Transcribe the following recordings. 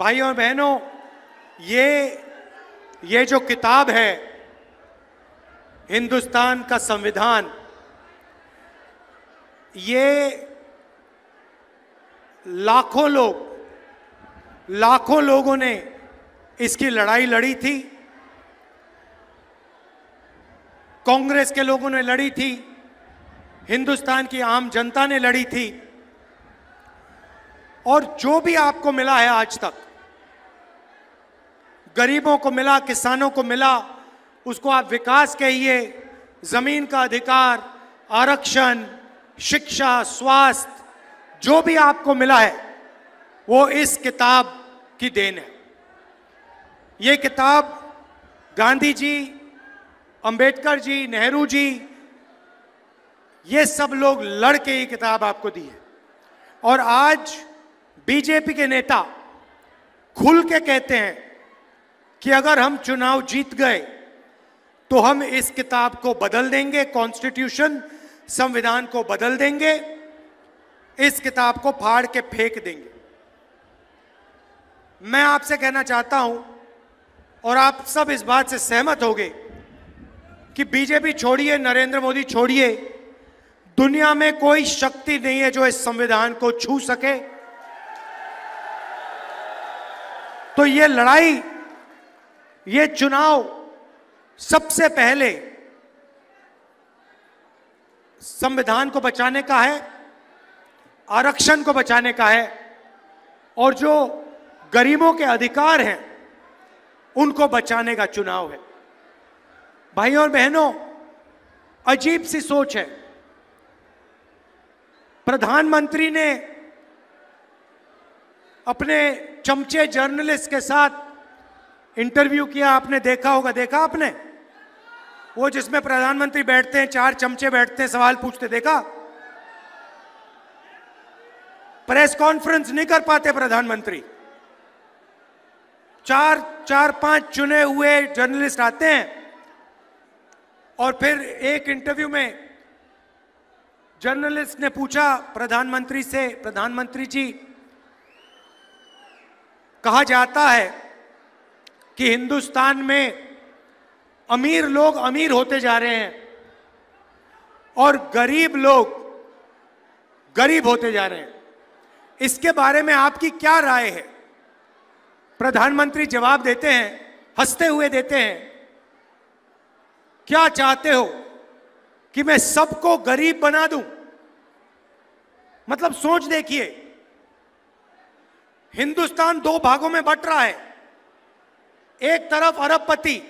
भाई और बहनों ये ये जो किताब है हिंदुस्तान का संविधान ये लाखों लोग लाखों लोगों ने इसकी लड़ाई लड़ी थी कांग्रेस के लोगों ने लड़ी थी हिंदुस्तान की आम जनता ने लड़ी थी और जो भी आपको मिला है आज तक गरीबों को मिला किसानों को मिला उसको आप विकास कहिए ज़मीन का अधिकार आरक्षण शिक्षा स्वास्थ्य जो भी आपको मिला है वो इस किताब की देन है ये किताब गांधी जी अंबेडकर जी नेहरू जी ये सब लोग लड़ के ये किताब आपको दी है और आज बीजेपी के नेता खुल के कहते हैं कि अगर हम चुनाव जीत गए तो हम इस किताब को बदल देंगे कॉन्स्टिट्यूशन संविधान को बदल देंगे इस किताब को फाड़ के फेंक देंगे मैं आपसे कहना चाहता हूं और आप सब इस बात से सहमत होंगे कि बीजेपी छोड़िए नरेंद्र मोदी छोड़िए दुनिया में कोई शक्ति नहीं है जो इस संविधान को छू सके तो ये लड़ाई ये चुनाव सबसे पहले संविधान को बचाने का है आरक्षण को बचाने का है और जो गरीबों के अधिकार हैं उनको बचाने का चुनाव है भाई और बहनों अजीब सी सोच है प्रधानमंत्री ने अपने चमचे जर्नलिस्ट के साथ इंटरव्यू किया आपने देखा होगा देखा आपने वो जिसमें प्रधानमंत्री बैठते हैं चार चमचे बैठते हैं सवाल पूछते देखा प्रेस कॉन्फ्रेंस नहीं कर पाते प्रधानमंत्री चार चार पांच चुने हुए जर्नलिस्ट आते हैं और फिर एक इंटरव्यू में जर्नलिस्ट ने पूछा प्रधानमंत्री से प्रधानमंत्री जी कहा जाता है कि हिंदुस्तान में अमीर लोग अमीर होते जा रहे हैं और गरीब लोग गरीब होते जा रहे हैं इसके बारे में आपकी क्या राय है प्रधानमंत्री जवाब देते हैं हंसते हुए देते हैं क्या चाहते हो कि मैं सबको गरीब बना दूं मतलब सोच देखिए हिंदुस्तान दो भागों में बट रहा है एक तरफ अरबपति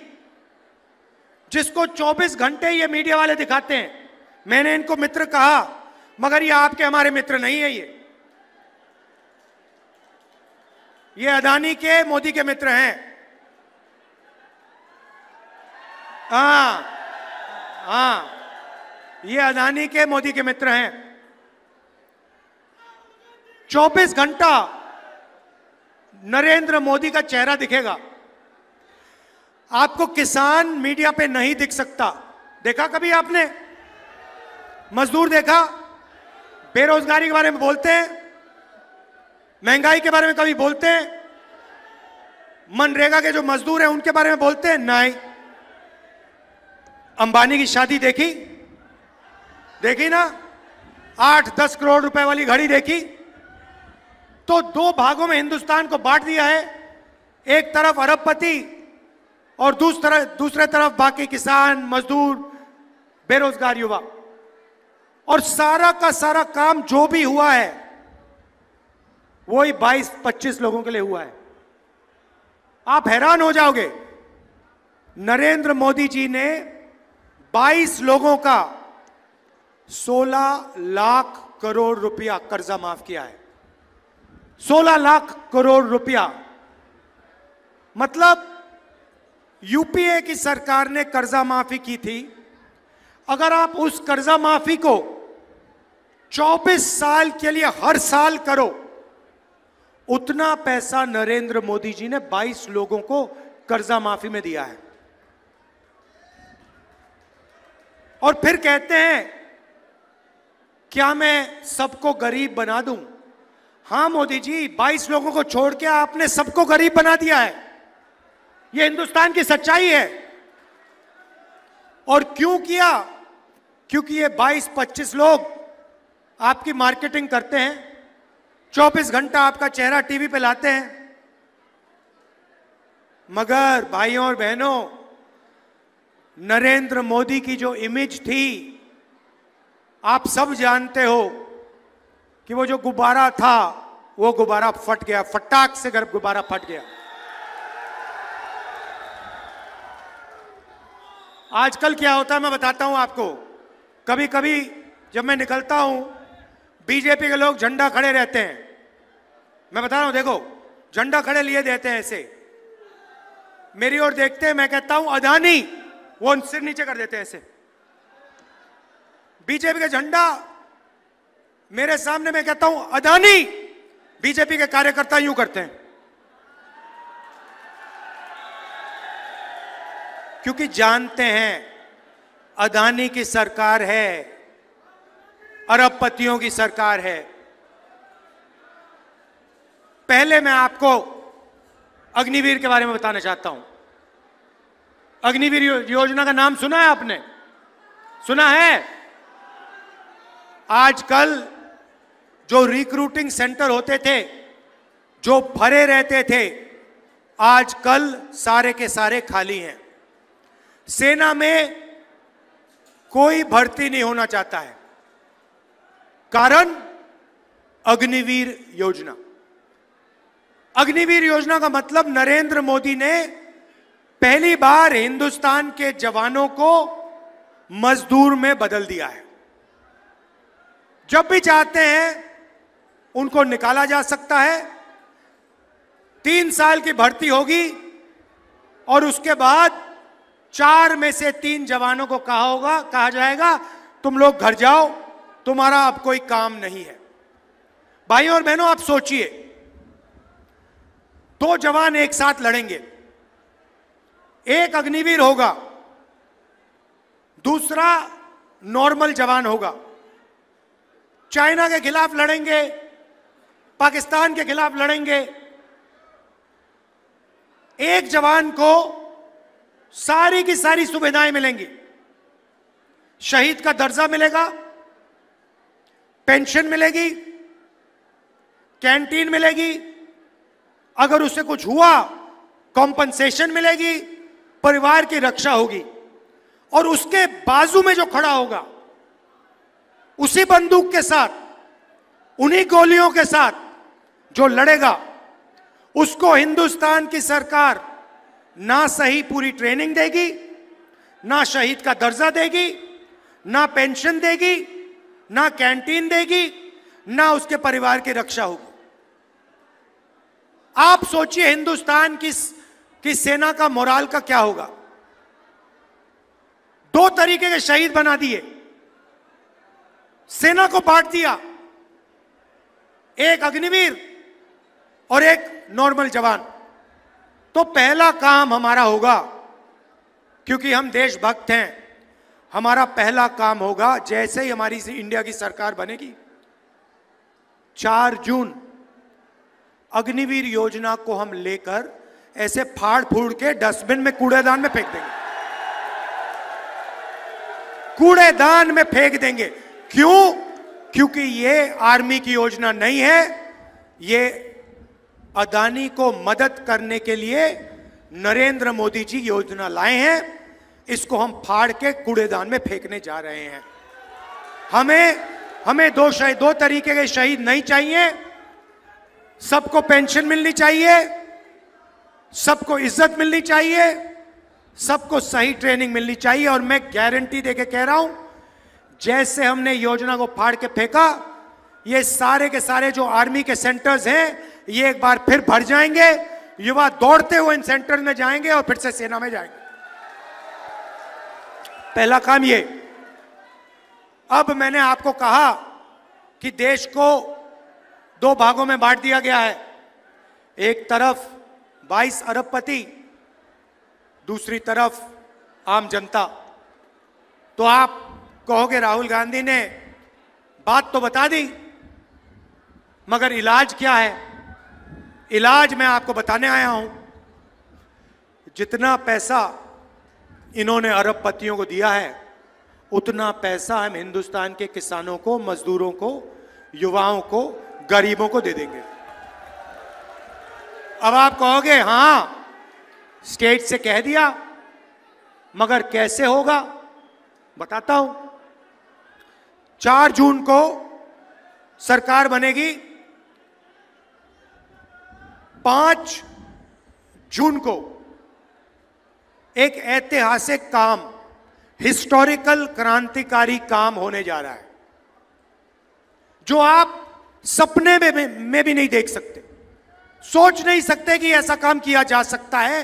जिसको 24 घंटे ये मीडिया वाले दिखाते हैं मैंने इनको मित्र कहा मगर ये आपके हमारे मित्र नहीं है ये ये अदानी के मोदी के मित्र हैं हा हा ये अदानी के मोदी के मित्र हैं 24 घंटा नरेंद्र मोदी का चेहरा दिखेगा आपको किसान मीडिया पे नहीं दिख सकता देखा कभी आपने मजदूर देखा बेरोजगारी के बारे में बोलते हैं महंगाई के बारे में कभी बोलते हैं मनरेगा के जो मजदूर हैं उनके बारे में बोलते हैं नहीं अंबानी की शादी देखी देखी ना आठ दस करोड़ रुपए वाली घड़ी देखी तो दो भागों में हिंदुस्तान को बांट दिया है एक तरफ अरबपति और दूसरा दूसरे तरफ बाकी किसान मजदूर बेरोजगार युवा और सारा का सारा काम जो भी हुआ है वो ही बाईस पच्चीस लोगों के लिए हुआ है आप हैरान हो जाओगे नरेंद्र मोदी जी ने 22 लोगों का 16 लाख करोड़ रुपया कर्जा माफ किया है 16 लाख करोड़ रुपया मतलब यूपीए की सरकार ने कर्जा माफी की थी अगर आप उस कर्जा माफी को 24 साल के लिए हर साल करो उतना पैसा नरेंद्र मोदी जी ने 22 लोगों को कर्जा माफी में दिया है और फिर कहते हैं क्या मैं सबको गरीब बना दूं हां मोदी जी 22 लोगों को छोड़ के आपने सबको गरीब बना दिया है ये हिंदुस्तान की सच्चाई है और क्यों किया क्योंकि ये 22-25 लोग आपकी मार्केटिंग करते हैं 24 घंटा आपका चेहरा टीवी पे लाते हैं मगर भाइयों और बहनों नरेंद्र मोदी की जो इमेज थी आप सब जानते हो कि वो जो गुब्बारा था वो गुब्बारा फट गया फटाक से गर्भ गुब्बारा फट गया आजकल क्या होता है मैं बताता हूं आपको कभी कभी जब मैं निकलता हूं बीजेपी के लोग झंडा खड़े रहते हैं मैं बता रहा हूं देखो झंडा खड़े लिए देते हैं ऐसे मेरी ओर देखते हैं मैं कहता हूं अदानी वो सिर नीचे कर देते हैं ऐसे बीजेपी का झंडा मेरे सामने मैं कहता हूं अदानी बीजेपी के कार्यकर्ता यूं करते हैं क्योंकि जानते हैं अदानी की सरकार है अरबपतियों की सरकार है पहले मैं आपको अग्निवीर के बारे में बताना चाहता हूं अग्निवीर योजना का नाम सुना है आपने सुना है आजकल जो रिक्रूटिंग सेंटर होते थे जो भरे रहते थे आजकल सारे के सारे खाली हैं सेना में कोई भर्ती नहीं होना चाहता है कारण अग्निवीर योजना अग्निवीर योजना का मतलब नरेंद्र मोदी ने पहली बार हिंदुस्तान के जवानों को मजदूर में बदल दिया है जब भी चाहते हैं उनको निकाला जा सकता है तीन साल की भर्ती होगी और उसके बाद चार में से तीन जवानों को कहा होगा कहा जाएगा तुम लोग घर जाओ तुम्हारा अब कोई काम नहीं है भाई और बहनों आप सोचिए दो जवान एक साथ लड़ेंगे एक अग्निवीर होगा दूसरा नॉर्मल जवान होगा चाइना के खिलाफ लड़ेंगे पाकिस्तान के खिलाफ लड़ेंगे एक जवान को सारी की सारी सुविधाएं मिलेंगी शहीद का दर्जा मिलेगा पेंशन मिलेगी कैंटीन मिलेगी अगर उसे कुछ हुआ कॉम्पनसेशन मिलेगी परिवार की रक्षा होगी और उसके बाजू में जो खड़ा होगा उसी बंदूक के साथ उन्हीं गोलियों के साथ जो लड़ेगा उसको हिंदुस्तान की सरकार ना सही पूरी ट्रेनिंग देगी ना शहीद का दर्जा देगी ना पेंशन देगी ना कैंटीन देगी ना उसके परिवार की रक्षा होगी आप सोचिए हिंदुस्तान की कि सेना का मोराल का क्या होगा दो तरीके के शहीद बना दिए सेना को बांट दिया एक अग्निवीर और एक नॉर्मल जवान तो पहला काम हमारा होगा क्योंकि हम देशभक्त हैं हमारा पहला काम होगा जैसे ही हमारी इंडिया की सरकार बनेगी चार जून अग्निवीर योजना को हम लेकर ऐसे फाड़ फूड़ के डस्टबिन में कूड़ेदान में फेंक देंगे कूड़ेदान में फेंक देंगे क्यों क्योंकि ये आर्मी की योजना नहीं है ये अदानी को मदद करने के लिए नरेंद्र मोदी जी योजना लाए हैं इसको हम फाड़ के कूड़ेदान में फेंकने जा रहे हैं हमें हमें दो शहीद दो तरीके के शहीद नहीं चाहिए सबको पेंशन मिलनी चाहिए सबको इज्जत मिलनी चाहिए सबको सही ट्रेनिंग मिलनी चाहिए और मैं गारंटी देके कह रहा हूं जैसे हमने योजना को फाड़ के फेंका ये सारे के सारे जो आर्मी के सेंटर्स हैं ये एक बार फिर भर जाएंगे युवा दौड़ते हुए इन सेंटर में जाएंगे और फिर से सेना में जाएंगे पहला काम ये अब मैंने आपको कहा कि देश को दो भागों में बांट दिया गया है एक तरफ 22 अरबपति दूसरी तरफ आम जनता तो आप कहोगे राहुल गांधी ने बात तो बता दी मगर इलाज क्या है इलाज मैं आपको बताने आया हूं जितना पैसा इन्होंने अरबपतियों को दिया है उतना पैसा हम हिंदुस्तान के किसानों को मजदूरों को युवाओं को गरीबों को दे देंगे अब आप कहोगे हां स्टेट से कह दिया मगर कैसे होगा बताता हूं चार जून को सरकार बनेगी पांच जून को एक ऐतिहासिक काम हिस्टोरिकल क्रांतिकारी काम होने जा रहा है जो आप सपने में, में, में भी नहीं देख सकते सोच नहीं सकते कि ऐसा काम किया जा सकता है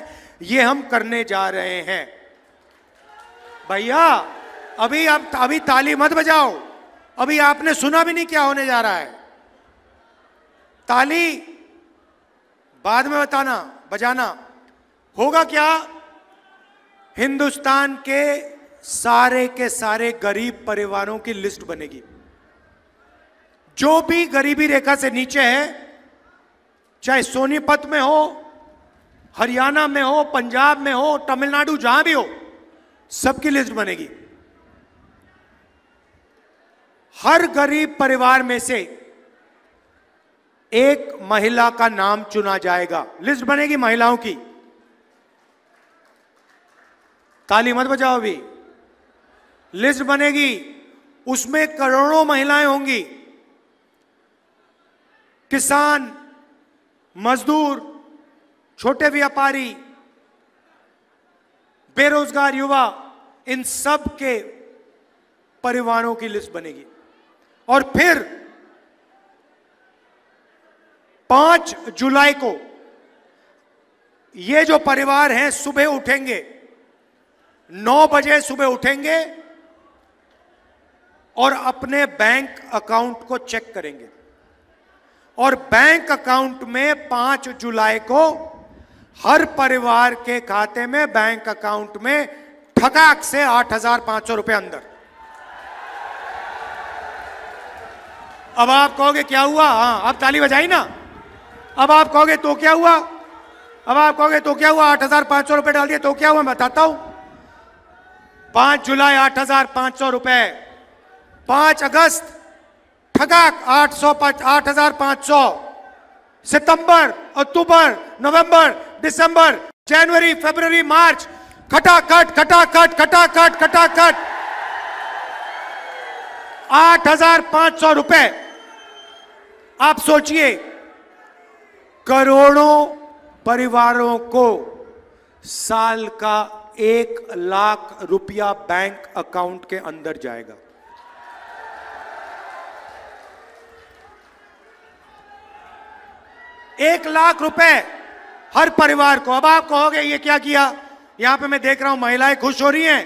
ये हम करने जा रहे हैं भैया अभी आप अभी ताली मत बजाओ अभी आपने सुना भी नहीं क्या होने जा रहा है ताली बाद में बताना बजाना होगा क्या हिंदुस्तान के सारे के सारे गरीब परिवारों की लिस्ट बनेगी जो भी गरीबी रेखा से नीचे है चाहे सोनीपत में हो हरियाणा में हो पंजाब में हो तमिलनाडु जहां भी हो सबकी लिस्ट बनेगी हर गरीब परिवार में से एक महिला का नाम चुना जाएगा लिस्ट बनेगी महिलाओं की ताली मत बजाओ अभी लिस्ट बनेगी उसमें करोड़ों महिलाएं होंगी किसान मजदूर छोटे व्यापारी बेरोजगार युवा इन सब के परिवारों की लिस्ट बनेगी और फिर पांच जुलाई को ये जो परिवार हैं सुबह उठेंगे नौ बजे सुबह उठेंगे और अपने बैंक अकाउंट को चेक करेंगे और बैंक अकाउंट में पांच जुलाई को हर परिवार के खाते में बैंक अकाउंट में ठकाक से आठ हजार पांच सौ रुपए अंदर अब आप कहोगे क्या हुआ हाँ आप ताली बजाई ना अब आप कहोगे तो क्या हुआ अब आप कहोगे तो क्या हुआ आठ हजार पांच सौ रुपए डाल दिए तो क्या हुआ बताता हूं पांच जुलाई आठ हजार पांच सौ रुपए पांच अगस्त ठगा आठ सौ आठ हजार पांच सौ सितंबर अक्टूबर नवंबर दिसंबर जनवरी फरवरी मार्च खटाखट खटाखट खटाखट खटाखट आठ हजार पांच सौ रुपए आप सोचिए करोड़ों परिवारों को साल का एक लाख रुपया बैंक अकाउंट के अंदर जाएगा एक लाख रुपए हर परिवार को अब आप कहोगे ये क्या किया यहां पे मैं देख रहा हूं महिलाएं खुश हो रही हैं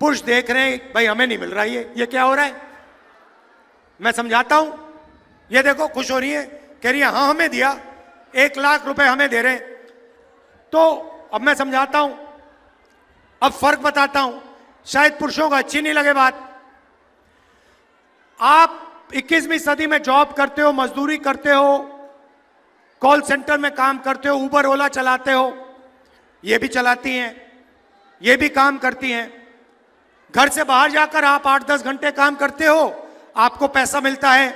पुरुष देख रहे हैं भाई हमें नहीं मिल रहा ये ये क्या हो रहा है मैं समझाता हूं ये देखो खुश हो रही है कह रही है हाँ हमें दिया एक लाख रुपए हमें दे रहे तो अब मैं समझाता हूं अब फर्क बताता हूं शायद पुरुषों को अच्छी नहीं लगे बात आप 21वीं सदी में जॉब करते हो मजदूरी करते हो कॉल सेंटर में काम करते हो ऊबर ओला चलाते हो ये भी चलाती हैं ये भी काम करती हैं घर से बाहर जाकर आप आठ दस घंटे काम करते हो आपको पैसा मिलता है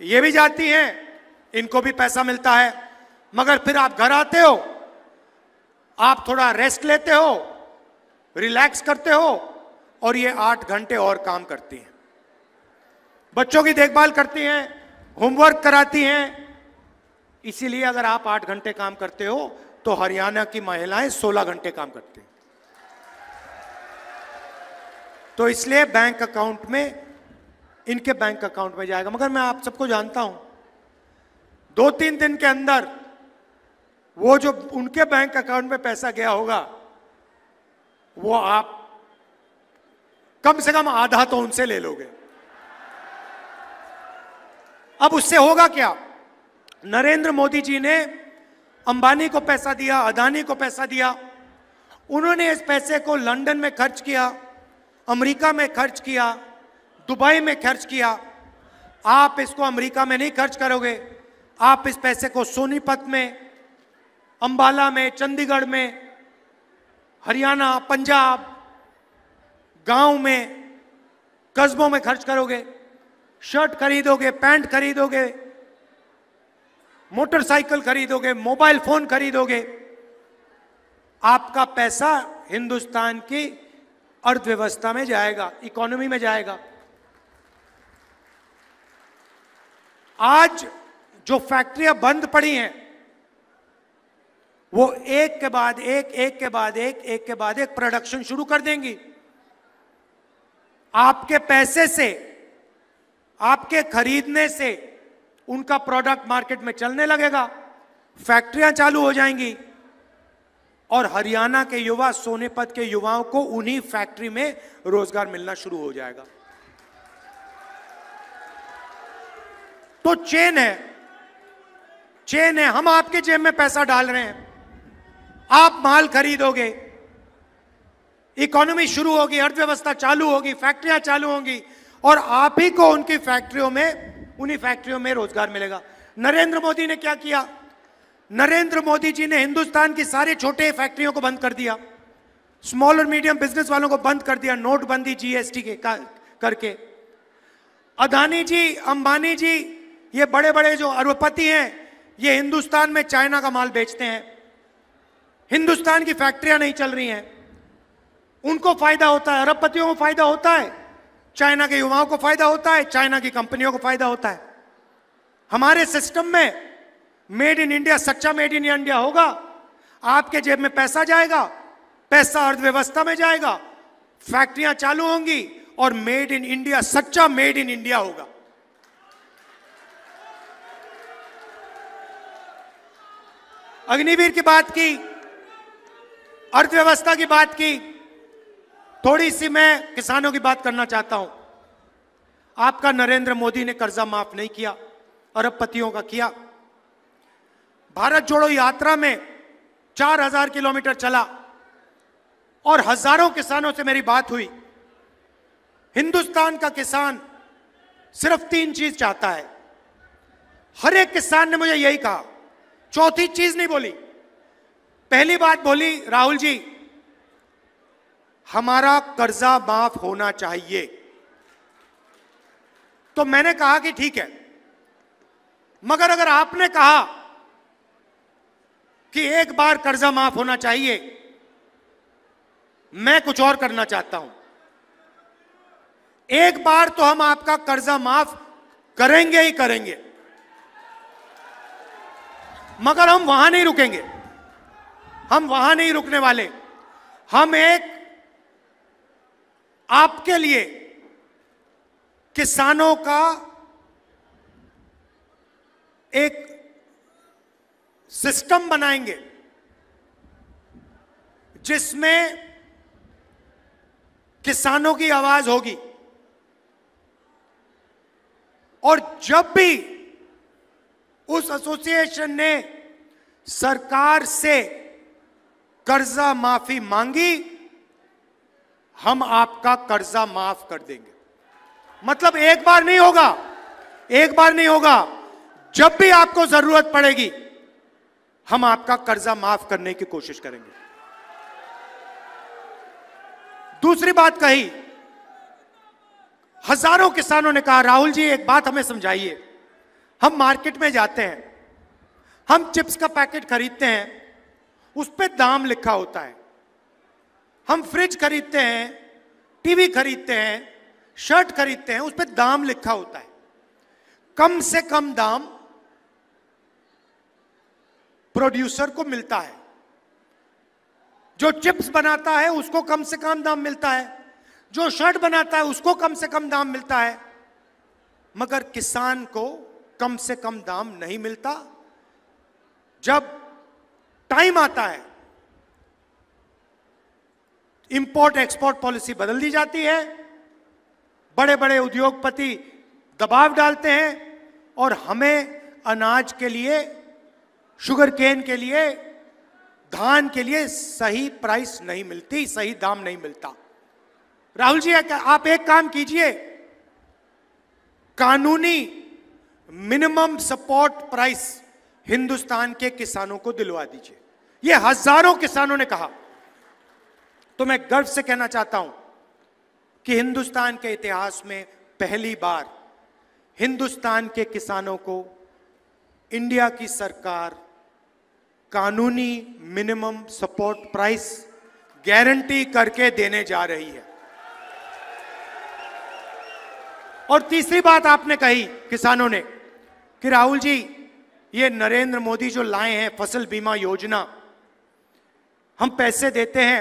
ये भी जाती हैं इनको भी पैसा मिलता है मगर फिर आप घर आते हो आप थोड़ा रेस्ट लेते हो रिलैक्स करते हो और ये आठ घंटे और काम करती हैं बच्चों की देखभाल करती हैं होमवर्क कराती हैं इसीलिए अगर आप आठ घंटे काम करते हो तो हरियाणा की महिलाएं सोलह घंटे काम करती हैं तो इसलिए बैंक अकाउंट में इनके बैंक अकाउंट में जाएगा मगर मैं आप सबको जानता हूं दो तीन दिन के अंदर वो जो उनके बैंक अकाउंट में पैसा गया होगा वो आप कम से कम आधा तो उनसे ले लोगे अब उससे होगा क्या नरेंद्र मोदी जी ने अंबानी को पैसा दिया अदानी को पैसा दिया उन्होंने इस पैसे को लंदन में खर्च किया अमेरिका में खर्च किया दुबई में खर्च किया आप इसको अमेरिका में नहीं खर्च करोगे आप इस पैसे को सोनीपत में अंबाला में चंडीगढ़ में हरियाणा पंजाब गांव में कस्बों में खर्च करोगे शर्ट खरीदोगे पैंट खरीदोगे मोटरसाइकिल खरीदोगे मोबाइल फोन खरीदोगे आपका पैसा हिंदुस्तान की अर्थव्यवस्था में जाएगा इकोनॉमी में जाएगा आज जो फैक्ट्रियां बंद पड़ी हैं वो एक के बाद एक एक के बाद एक एक के बाद एक प्रोडक्शन शुरू कर देंगी आपके पैसे से आपके खरीदने से उनका प्रोडक्ट मार्केट में चलने लगेगा फैक्ट्रियां चालू हो जाएंगी और हरियाणा के युवा सोनीपत के युवाओं को उन्हीं फैक्ट्री में रोजगार मिलना शुरू हो जाएगा तो चेन है चेन है हम आपके जेब में पैसा डाल रहे हैं आप माल खरीदोगे इकोनॉमी शुरू होगी अर्थव्यवस्था चालू होगी फैक्ट्रियां चालू होंगी और आप ही को उनकी फैक्ट्रियों में उन्हीं फैक्ट्रियों में रोजगार मिलेगा नरेंद्र मोदी ने क्या किया नरेंद्र मोदी जी ने हिंदुस्तान की सारे छोटे फैक्ट्रियों को बंद कर दिया स्मॉल और मीडियम बिजनेस वालों को बंद कर दिया नोटबंदी जीएसटी के करके अदानी जी अंबानी जी ये बड़े बड़े जो अरबपति हैं ये हिंदुस्तान में चाइना का माल बेचते हैं हिंदुस्तान की फैक्ट्रियां नहीं चल रही हैं उनको फायदा होता है अरबपतियों को फायदा होता है चाइना के युवाओं को फायदा होता है चाइना की कंपनियों को फायदा होता है हमारे सिस्टम में मेड इन इंडिया सच्चा मेड इन इंडिया होगा आपके जेब में पैसा जाएगा पैसा अर्थव्यवस्था में जाएगा फैक्ट्रियां चालू होंगी और मेड इन इंडिया सच्चा मेड इन इंडिया होगा अग्निवीर की बात की अर्थव्यवस्था की बात की थोड़ी सी मैं किसानों की बात करना चाहता हूं आपका नरेंद्र मोदी ने कर्जा माफ नहीं किया अरबपतियों का किया भारत जोड़ो यात्रा में 4000 किलोमीटर चला और हजारों किसानों से मेरी बात हुई हिंदुस्तान का किसान सिर्फ तीन चीज चाहता है हर एक किसान ने मुझे यही कहा चौथी चीज नहीं बोली पहली बात बोली राहुल जी हमारा कर्जा माफ होना चाहिए तो मैंने कहा कि ठीक है मगर अगर आपने कहा कि एक बार कर्जा माफ होना चाहिए मैं कुछ और करना चाहता हूं एक बार तो हम आपका कर्जा माफ करेंगे ही करेंगे मगर हम वहां नहीं रुकेंगे हम वहां नहीं रुकने वाले हम एक आपके लिए किसानों का एक सिस्टम बनाएंगे जिसमें किसानों की आवाज होगी और जब भी उस एसोसिएशन ने सरकार से कर्जा माफी मांगी हम आपका कर्जा माफ कर देंगे मतलब एक बार नहीं होगा एक बार नहीं होगा जब भी आपको जरूरत पड़ेगी हम आपका कर्जा माफ करने की कोशिश करेंगे दूसरी बात कही हजारों किसानों ने कहा राहुल जी एक बात हमें समझाइए हम मार्केट में जाते हैं हम चिप्स का पैकेट खरीदते हैं उस पर दाम लिखा होता है हम फ्रिज खरीदते हैं टीवी खरीदते हैं शर्ट खरीदते हैं उस पर दाम लिखा होता है कम से कम दाम प्रोड्यूसर को मिलता है जो चिप्स बनाता है उसको कम से कम दाम मिलता है जो शर्ट बनाता है उसको कम से कम दाम मिलता है मगर किसान को कम से कम दाम नहीं मिलता जब टाइम आता है इंपोर्ट एक्सपोर्ट पॉलिसी बदल दी जाती है बड़े बड़े उद्योगपति दबाव डालते हैं और हमें अनाज के लिए शुगर केन के लिए धान के लिए सही प्राइस नहीं मिलती सही दाम नहीं मिलता राहुल जी आप एक काम कीजिए कानूनी मिनिमम सपोर्ट प्राइस हिंदुस्तान के किसानों को दिलवा दीजिए ये हजारों किसानों ने कहा तो मैं गर्व से कहना चाहता हूं कि हिंदुस्तान के इतिहास में पहली बार हिंदुस्तान के किसानों को इंडिया की सरकार कानूनी मिनिमम सपोर्ट प्राइस गारंटी करके देने जा रही है और तीसरी बात आपने कही किसानों ने कि राहुल जी ये नरेंद्र मोदी जो लाए हैं फसल बीमा योजना हम पैसे देते हैं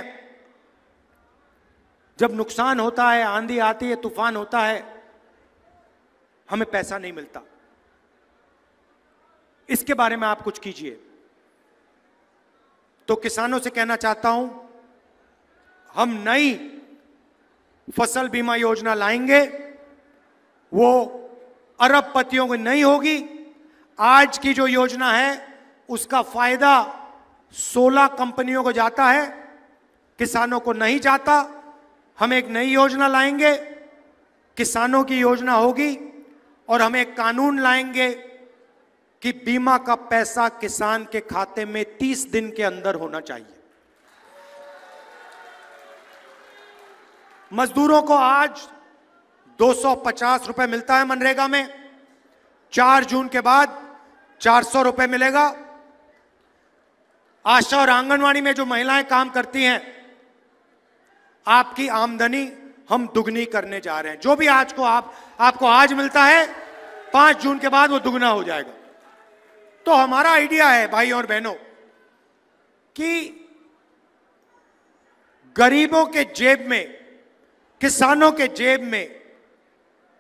जब नुकसान होता है आंधी आती है तूफान होता है हमें पैसा नहीं मिलता इसके बारे में आप कुछ कीजिए तो किसानों से कहना चाहता हूं हम नई फसल बीमा योजना लाएंगे वो अरब पतियों की नहीं होगी आज की जो योजना है उसका फायदा 16 कंपनियों को जाता है किसानों को नहीं जाता हम एक नई योजना लाएंगे किसानों की योजना होगी और हम एक कानून लाएंगे कि बीमा का पैसा किसान के खाते में 30 दिन के अंदर होना चाहिए मजदूरों को आज 250 रुपए मिलता है मनरेगा में 4 जून के बाद चार सौ रुपये मिलेगा आशा और आंगनवाड़ी में जो महिलाएं काम करती हैं आपकी आमदनी हम दुगनी करने जा रहे हैं जो भी आज को आप आपको आज मिलता है पांच जून के बाद वो दुगना हो जाएगा तो हमारा आइडिया है भाई और बहनों कि गरीबों के जेब में किसानों के जेब में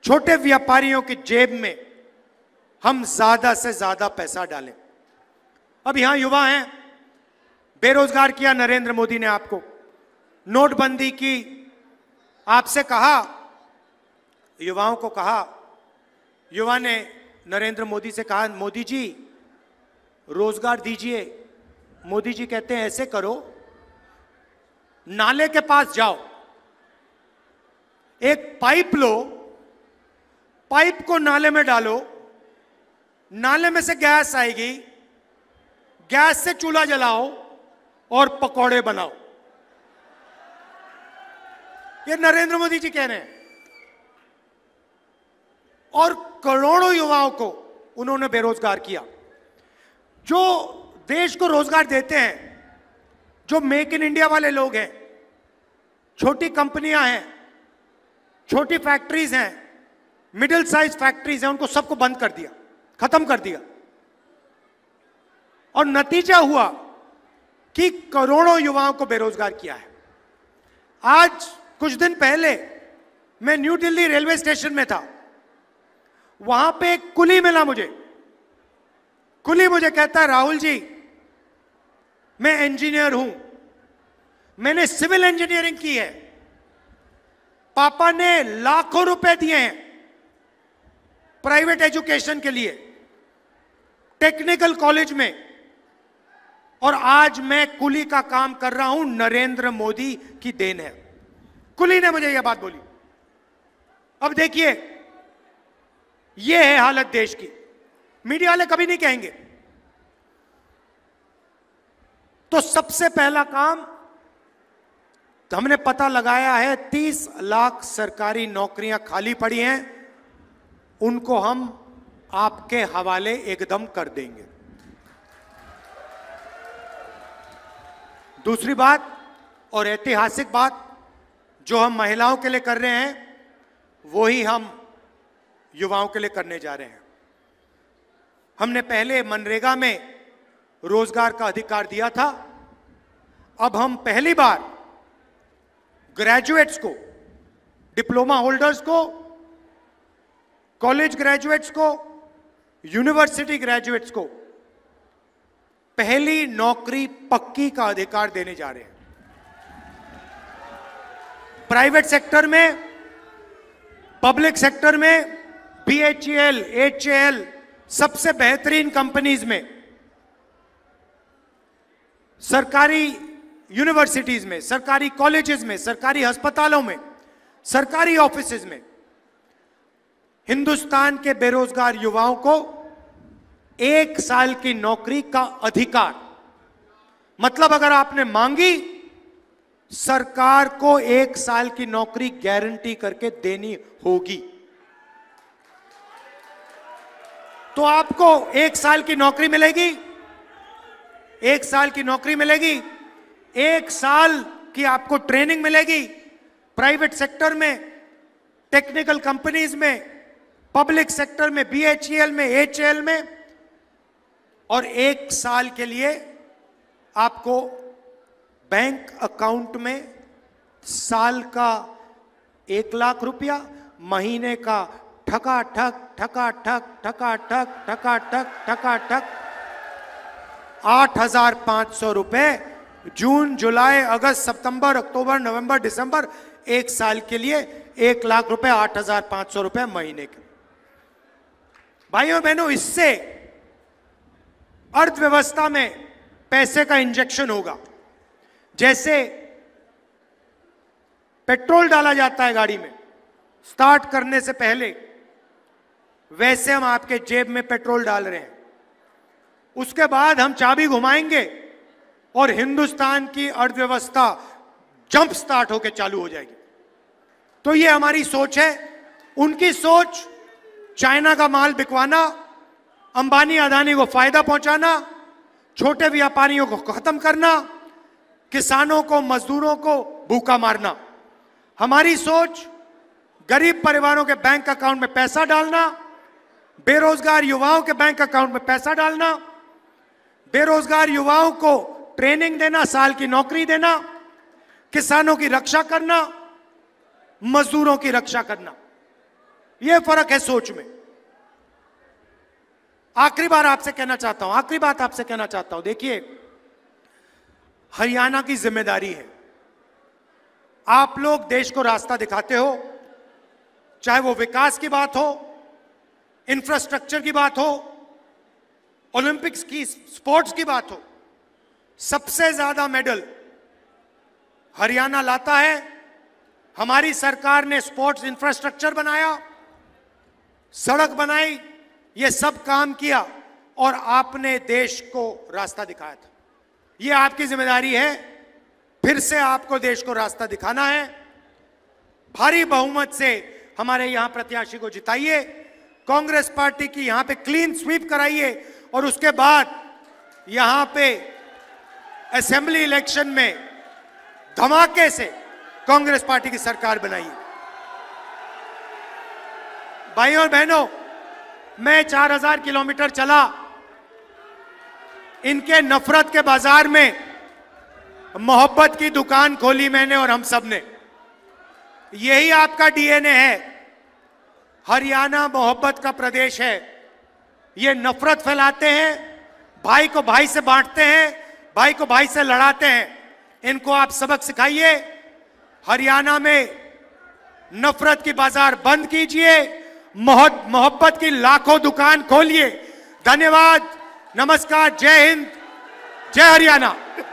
छोटे व्यापारियों की जेब में हम ज्यादा से ज्यादा पैसा डालें अब यहां युवा हैं बेरोजगार किया नरेंद्र मोदी ने आपको नोटबंदी की आपसे कहा युवाओं को कहा युवा ने नरेंद्र मोदी से कहा मोदी जी रोजगार दीजिए मोदी जी कहते हैं ऐसे करो नाले के पास जाओ एक पाइप लो पाइप को नाले में डालो नाले में से गैस आएगी गैस से चूल्हा जलाओ और पकौड़े बनाओ ये नरेंद्र मोदी जी कह रहे हैं और करोड़ों युवाओं को उन्होंने बेरोजगार किया जो देश को रोजगार देते हैं जो मेक इन इंडिया वाले लोग हैं छोटी कंपनियां हैं छोटी फैक्ट्रीज हैं मिडिल साइज फैक्ट्रीज हैं उनको सबको बंद कर दिया खत्म कर दिया और नतीजा हुआ कि करोड़ों युवाओं को बेरोजगार किया है आज कुछ दिन पहले मैं न्यू दिल्ली रेलवे स्टेशन में था वहां पे एक कुली मिला मुझे कुली मुझे कहता राहुल जी मैं इंजीनियर हूं मैंने सिविल इंजीनियरिंग की है पापा ने लाखों रुपए दिए हैं प्राइवेट एजुकेशन के लिए टेक्निकल कॉलेज में और आज मैं कुली का काम कर रहा हूं नरेंद्र मोदी की देन है कुली ने मुझे यह बात बोली अब देखिए यह है हालत देश की मीडिया वाले कभी नहीं कहेंगे तो सबसे पहला काम तो हमने पता लगाया है 30 लाख सरकारी नौकरियां खाली पड़ी हैं उनको हम आपके हवाले एकदम कर देंगे दूसरी बात और ऐतिहासिक बात जो हम महिलाओं के लिए कर रहे हैं वो ही हम युवाओं के लिए करने जा रहे हैं हमने पहले मनरेगा में रोजगार का अधिकार दिया था अब हम पहली बार ग्रेजुएट्स को डिप्लोमा होल्डर्स को कॉलेज ग्रेजुएट्स को यूनिवर्सिटी ग्रेजुएट्स को पहली नौकरी पक्की का अधिकार देने जा रहे हैं प्राइवेट सेक्टर में पब्लिक सेक्टर में B H L H L सबसे बेहतरीन कंपनीज में सरकारी यूनिवर्सिटीज में सरकारी कॉलेजेस में सरकारी अस्पतालों में सरकारी ऑफिस में हिंदुस्तान के बेरोजगार युवाओं को एक साल की नौकरी का अधिकार मतलब अगर आपने मांगी सरकार को एक साल की नौकरी गारंटी करके देनी होगी तो आपको एक साल की नौकरी मिलेगी एक साल की नौकरी मिलेगी एक साल की आपको ट्रेनिंग मिलेगी प्राइवेट सेक्टर में टेक्निकल कंपनीज में पब्लिक सेक्टर में बीएचईएल e में एचएल में और एक साल के लिए आपको बैंक अकाउंट में साल का एक लाख रुपया महीने का ठका ठक ठका ठक ठका ठक ठका ठक ठका ठक आठ हजार पांच सौ रुपए जून जुलाई अगस्त सितंबर अक्टूबर नवंबर दिसंबर एक साल के लिए एक लाख रुपए आठ हजार पांच सौ रुपए महीने के भाइयों बहनों इससे अर्थव्यवस्था में पैसे का इंजेक्शन होगा जैसे पेट्रोल डाला जाता है गाड़ी में स्टार्ट करने से पहले वैसे हम आपके जेब में पेट्रोल डाल रहे हैं उसके बाद हम चाबी घुमाएंगे और हिंदुस्तान की अर्थव्यवस्था जंप स्टार्ट होकर चालू हो जाएगी तो ये हमारी सोच है उनकी सोच चाइना का माल बिकवाना अंबानी अदानी को फायदा पहुंचाना छोटे व्यापारियों को खत्म करना किसानों को मजदूरों को भूखा मारना हमारी सोच गरीब परिवारों के बैंक अकाउंट में पैसा डालना बेरोजगार युवाओं के बैंक अकाउंट में पैसा डालना बेरोजगार युवाओं को ट्रेनिंग देना साल की नौकरी देना किसानों की रक्षा करना मजदूरों की रक्षा करना यह फर्क है सोच में आखिरी बार आपसे कहना चाहता हूं आखिरी बात आपसे कहना चाहता हूं देखिए हरियाणा की जिम्मेदारी है आप लोग देश को रास्ता दिखाते हो चाहे वो विकास की बात हो इंफ्रास्ट्रक्चर की बात हो ओलंपिक्स की स्पोर्ट्स की बात हो सबसे ज्यादा मेडल हरियाणा लाता है हमारी सरकार ने स्पोर्ट्स इंफ्रास्ट्रक्चर बनाया सड़क बनाई ये सब काम किया और आपने देश को रास्ता दिखाया था ये आपकी जिम्मेदारी है फिर से आपको देश को रास्ता दिखाना है भारी बहुमत से हमारे यहां प्रत्याशी को जिताइए कांग्रेस पार्टी की यहां पे क्लीन स्वीप कराइए और उसके बाद यहां पे असेंबली इलेक्शन में धमाके से कांग्रेस पार्टी की सरकार बनाइए भाई और बहनों मैं 4000 किलोमीटर चला इनके नफरत के बाजार में मोहब्बत की दुकान खोली मैंने और हम सब ने यही आपका डीएनए है हरियाणा मोहब्बत का प्रदेश है ये नफरत फैलाते हैं भाई को भाई से बांटते हैं भाई को भाई से लड़ाते हैं इनको आप सबक सिखाइए हरियाणा में नफरत की बाजार बंद कीजिए मोहब्बत की लाखों दुकान खोलिए धन्यवाद नमस्कार जय हिंद जय हरियाणा